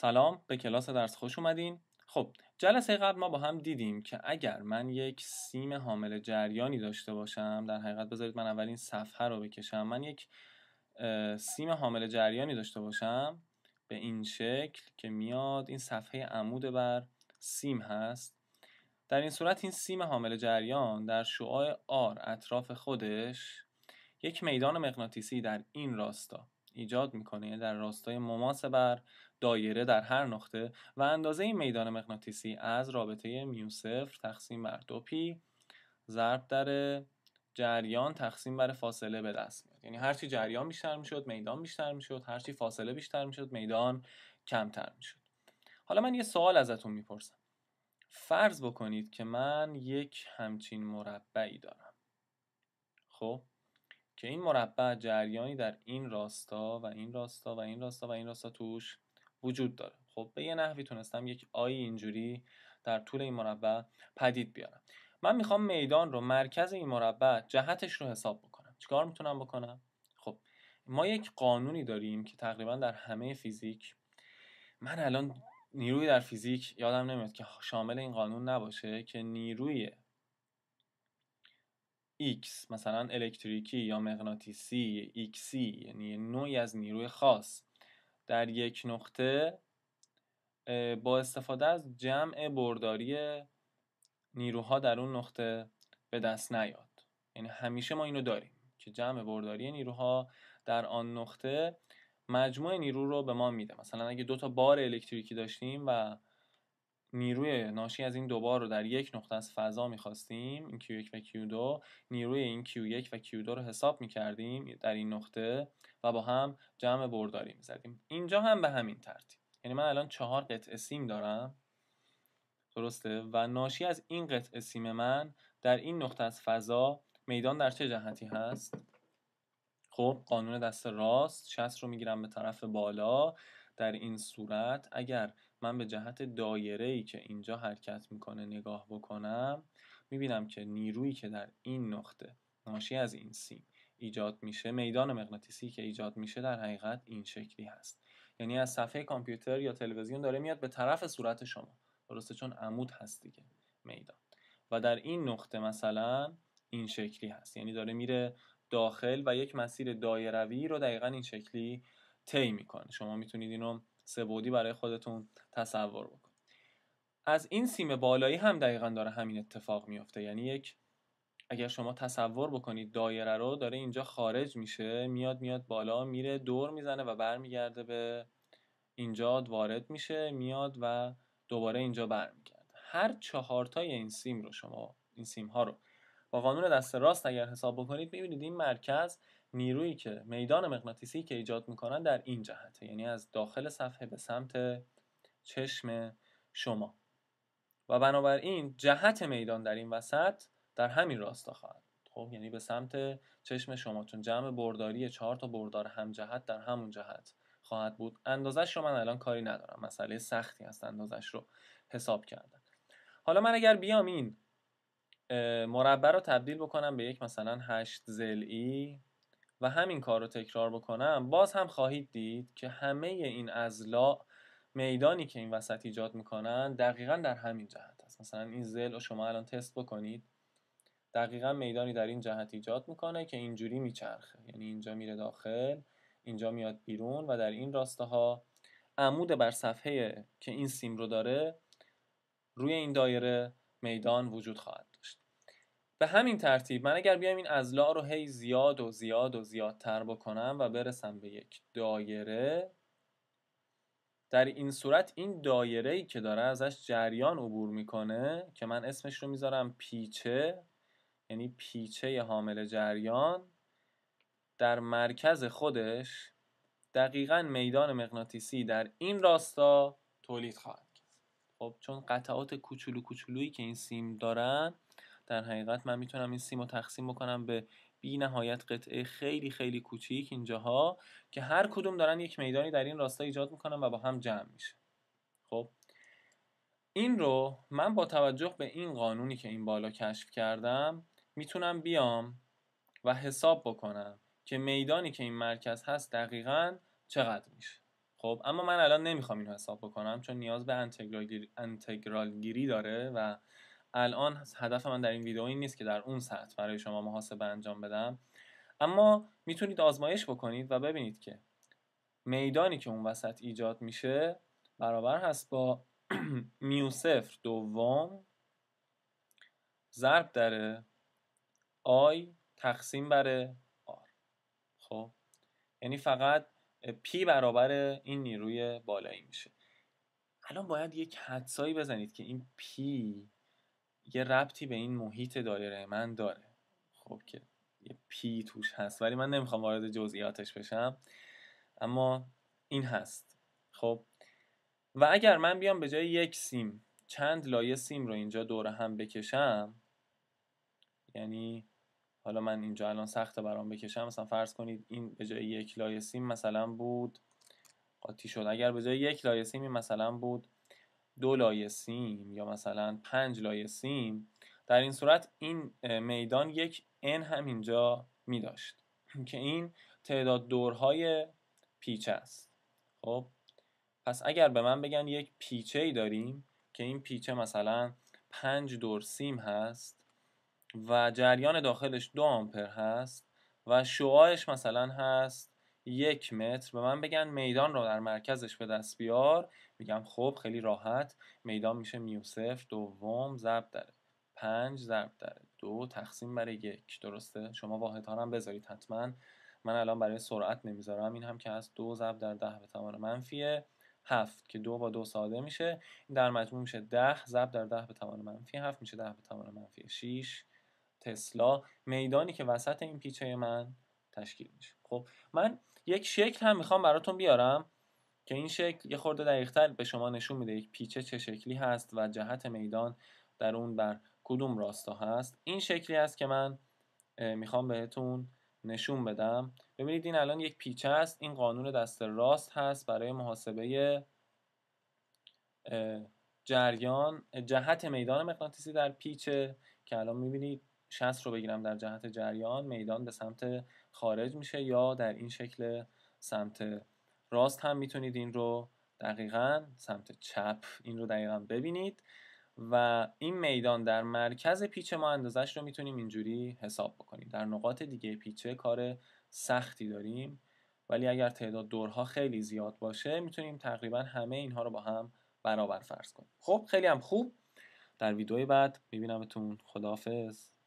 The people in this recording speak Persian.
سلام به کلاس درس خوش اومدین خب جلسه قبل ما با هم دیدیم که اگر من یک سیم حامل جریانی داشته باشم در حقیقت بذارید من اولین صفحه رو بکشم من یک سیم حامل جریانی داشته باشم به این شکل که میاد این صفحه عمود بر سیم هست در این صورت این سیم حامل جریان در شعاع آر اطراف خودش یک میدان مغناطیسی در این راستا ایجاد میکنه یعنی در راستای مماس بر دایره در هر نقطه و اندازه این میدان مغناطیسی از رابطه میو صفر تقسیم بر دو پی ضرب در جریان تقسیم بر فاصله به دست میاد یعنی هرچی جریان بیشتر میشد میدان بیشتر میشد هرچی فاصله بیشتر میشد میدان کمتر میشد حالا من یه سوال ازتون میپرسم فرض بکنید که من یک همچین مربعی دارم خب که این مربع جریانی در این راستا و این راستا و این راستا و این راستا توش وجود داره خب به یه نحوی تونستم یک آی اینجوری در طول این مربع پدید بیارم من میخوام میدان رو مرکز این مربع جهتش رو حساب بکنم چیکار میتونم بکنم خب ما یک قانونی داریم که تقریبا در همه فیزیک من الان نیروی در فیزیک یادم نمیاد که شامل این قانون نباشه که نیروی X مثلا الکتریکی یا مغناطیسی ایکسی یعنی نوعی از نیروی خاص در یک نقطه با استفاده از جمع برداری نیروها در اون نقطه به دست نیاد یعنی همیشه ما اینو داریم که جمع برداری نیروها در آن نقطه مجموع نیرو رو به ما میده مثلا اگه دو تا بار الکتریکی داشتیم و نیروی ناشی از این دوبار رو در یک نقطه از فضا میخواستیم این Q1 و Q2 نیروی این Q1 و Q2 رو حساب میکردیم در این نقطه و با هم جمع برداری میزدیم اینجا هم به همین ترتیب یعنی من الان چهار قطعه سیم دارم درسته و ناشی از این قطعه سیم من در این نقطه از فضا میدان در چه جهتی هست خب قانون دست راست شست رو میگیرم به طرف بالا در این صورت اگر من به جهت دایره ای که اینجا حرکت میکنه نگاه بکنم میبینم که نیرویی که در این نقطه ناشی از این سیم ایجاد میشه میدان مغناطیسی که ایجاد میشه در حقیقت این شکلی هست یعنی از صفحه کامپیوتر یا تلویزیون داره میاد به طرف صورت شما درسته چون عمود هست دیگه میدان و در این نقطه مثلا این شکلی هست یعنی داره میره داخل و یک مسیر دایروی رو دقیقا این شکلی طی میکنه شما میتونید اینو سبودی برای خودتون تصور بکن از این سیم بالایی هم دقیقا داره همین اتفاق میفته یعنی یک اگر شما تصور بکنید دایره رو داره اینجا خارج میشه میاد میاد بالا میره دور میزنه و برمیگرده به اینجا وارد میشه میاد و دوباره اینجا برمیگرده هر چهار تای این سیم رو شما این سیم ها رو با قانون دست راست اگر حساب بکنید میبینید این مرکز نیرویی که میدان مغناطیسی که ایجاد میکنن در این جهته یعنی از داخل صفحه به سمت چشم شما و بنابراین جهت میدان در این وسط در همین راستا خواهد خب یعنی به سمت چشم شما چون جمع برداری چهار تا بردار هم جهت در همون جهت خواهد بود اندازش رو من الان کاری ندارم مسئله سختی هست اندازش رو حساب کردن حالا من اگر بیام این مربع رو تبدیل بکنم به یک مثلا 8 زلی. و همین کار رو تکرار بکنم باز هم خواهید دید که همه این ازلا میدانی که این وسط ایجاد میکنن دقیقا در همین جهت است. مثلا این زل رو شما الان تست بکنید دقیقا میدانی در این جهت ایجاد میکنه که اینجوری میچرخه یعنی اینجا میره داخل اینجا میاد بیرون و در این راسته ها عمود بر صفحه که این سیم رو داره روی این دایره میدان وجود خواهد داشت به همین ترتیب من اگر بیام این ازلا رو هی زیاد و زیاد و زیادتر بکنم و برسم به یک دایره در این صورت این دایره ای که داره ازش جریان عبور میکنه که من اسمش رو میذارم پیچه یعنی پیچه حامل جریان در مرکز خودش دقیقا میدان مغناطیسی در این راستا تولید خواهد خب چون قطعات کوچولو کوچولویی که این سیم دارن در حقیقت من میتونم این سیم رو تقسیم بکنم به بی نهایت قطعه خیلی خیلی کوچیک اینجاها که هر کدوم دارن یک میدانی در این راستا ایجاد میکنن و با هم جمع میشه خب این رو من با توجه به این قانونی که این بالا کشف کردم میتونم بیام و حساب بکنم که میدانی که این مرکز هست دقیقا چقدر میشه خب اما من الان نمیخوام اینو حساب بکنم چون نیاز به انتگرال انتگرال گیری داره و الان هدف من در این ویدیو این نیست که در اون سطح برای شما محاسبه انجام بدم اما میتونید آزمایش بکنید و ببینید که میدانی که اون وسط ایجاد میشه برابر هست با میو صفر دوم ضرب در آی تقسیم بر آر خب یعنی فقط پی برابر این نیروی بالایی میشه الان باید یک حدسایی بزنید که این پی یه ربطی به این محیط دایره من داره خب که یه پی توش هست ولی من نمیخوام وارد جزئیاتش بشم اما این هست خب و اگر من بیام به جای یک سیم چند لایه سیم رو اینجا دور هم بکشم یعنی حالا من اینجا الان سخت برام بکشم مثلا فرض کنید این به جای یک لایه سیم مثلا بود قاطی شد اگر به جای یک لایه سیم مثلا بود دو لایه سیم یا مثلا پنج لایه سیم در این صورت این میدان یک n هم اینجا می داشت که این تعداد دورهای پیچ است خب پس اگر به من بگن یک پیچه ای داریم که این پیچه مثلا پنج دور سیم هست و جریان داخلش دو آمپر هست و شعاعش مثلا هست یک متر به من بگن میدان رو در مرکزش به دست بیار میگم خب خیلی راحت میدان میشه میوسف دوم ضرب در پنج ضرب در دو تقسیم برای یک درسته شما واحد ها هم بذارید حتما من الان برای سرعت نمیذارم این هم که از دو ضرب در ده به توان منفی هفت که دو با دو ساده میشه این در مجموع میشه ده ضرب در ده به توان منفی هفت میشه ده به توان منفی شیش تسلا میدانی که وسط این پیچه من تشکیل خب من یک شکل هم میخوام براتون بیارم که این شکل یه خورده دقیقتر به شما نشون میده یک پیچه چه شکلی هست و جهت میدان در اون بر کدوم راستا هست این شکلی است که من میخوام بهتون نشون بدم ببینید این الان یک پیچه است این قانون دست راست هست برای محاسبه جریان جهت میدان مغناطیسی در پیچه که الان میبینید 60 رو بگیرم در جهت جریان میدان به سمت خارج میشه یا در این شکل سمت راست هم میتونید این رو دقیقا سمت چپ این رو دقیقا ببینید و این میدان در مرکز پیچ ما اندازش رو میتونیم اینجوری حساب بکنیم در نقاط دیگه پیچه کار سختی داریم ولی اگر تعداد دورها خیلی زیاد باشه میتونیم تقریبا همه اینها رو با هم برابر فرض کنیم خب خیلی هم خوب در ویدئوی بعد میبینمتون خداحافظ